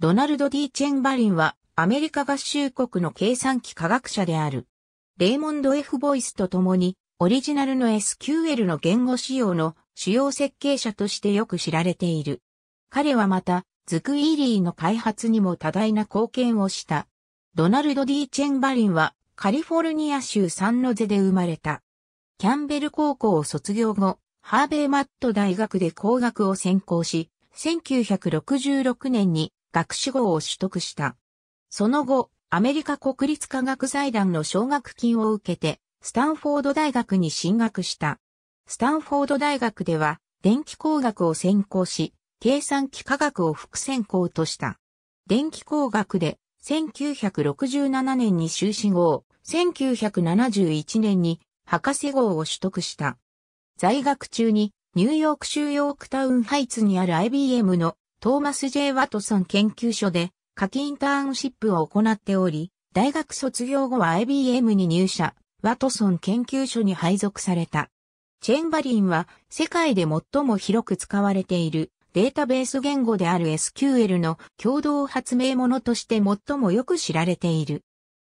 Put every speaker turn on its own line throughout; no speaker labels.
ドナルド・ディ・チェンバリンは、アメリカ合衆国の計算機科学者である。レイモンド・ F・ ボイスと共に、オリジナルの SQL の言語仕様の主要設計者としてよく知られている。彼はまた、ズクイーリーの開発にも多大な貢献をした。ドナルド・ディ・チェンバリンは、カリフォルニア州サンノゼで生まれた。キャンベル高校を卒業後、ハーベイ・マット大学で工学を専攻し、1966年に学士号を取得した。その後、アメリカ国立科学財団の奨学金を受けて、スタンフォード大学に進学した。スタンフォード大学では、電気工学を専攻し、計算機科学を副専攻とした。電気工学で、1967年に修士号、1971年に博士号を取得した。在学中に、ニューヨーク州ヨークタウンハイツにある IBM のトーマス・ J・ ワトソン研究所で夏季インターンシップを行っており、大学卒業後は IBM に入社、ワトソン研究所に配属された。チェンバリンは世界で最も広く使われているデータベース言語である SQL の共同発明者として最もよく知られている。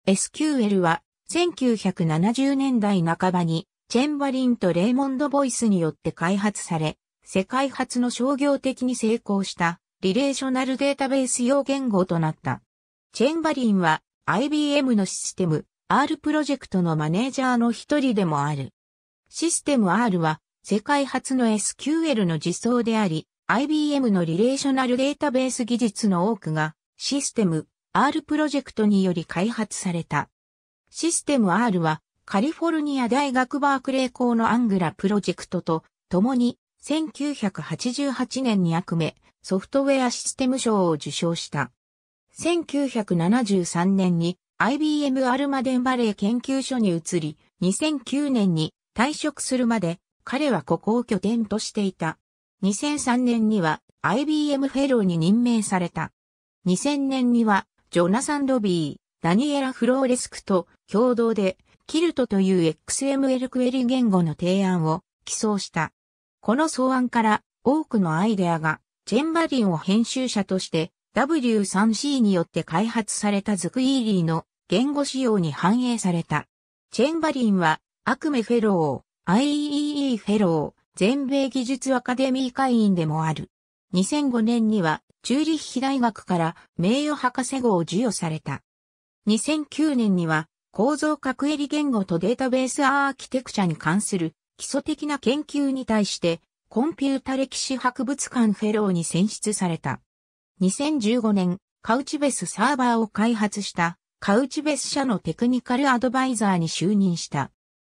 SQL は1970年代半ばにチェンバリンとレイモンド・ボイスによって開発され、世界初の商業的に成功したリレーショナルデータベース用言語となった。チェンバリンは IBM のシステム R プロジェクトのマネージャーの一人でもある。システム R は世界初の SQL の実装であり、IBM のリレーショナルデータベース技術の多くがシステム R プロジェクトにより開発された。システム R はカリフォルニア大学バークレー校のアングラプロジェクトと共に1988年に役目、ソフトウェアシステム賞を受賞した。1973年に IBM アルマデンバレー研究所に移り、2009年に退職するまで彼はここを拠点としていた。2003年には IBM フェローに任命された。2000年にはジョナサン・ロビー、ダニエラ・フローレスクと共同でキルトという XML クエリ言語の提案を起草した。この草案から多くのアイデアがチェンバリンを編集者として W3C によって開発されたズクイーリーの言語仕様に反映された。チェンバリンはアクメフェロー、i e e フェロー、全米技術アカデミー会員でもある。2005年にはチューリッヒ大学から名誉博士号を授与された。2009年には構造格エリ言語とデータベースアーキテクチャに関する基礎的な研究に対してコンピュータ歴史博物館フェローに選出された。2015年、カウチベスサーバーを開発したカウチベス社のテクニカルアドバイザーに就任した。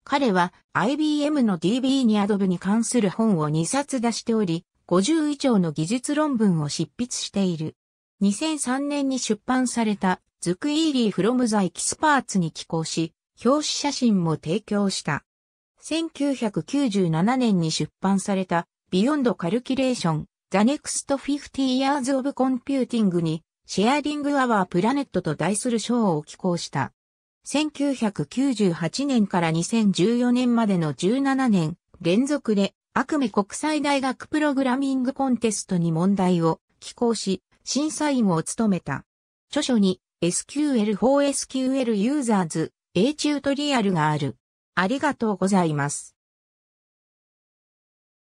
彼は IBM の d b にアドブに関する本を2冊出しており、50以上の技術論文を執筆している。2003年に出版されたズクイーリーフロムザエキスパーツに寄稿し、表紙写真も提供した。1997年に出版された、ビヨンドカルキレーション、ザネクスト50 Years of Computing に、シェアリングアワープラネットと題する賞を寄稿した。1998年から2014年までの17年連続で、悪夢国際大学プログラミングコンテストに問題を寄稿し、審査員を務めた。著書に SQL for SQL Users A チュートリアルがある。ありがとうございます。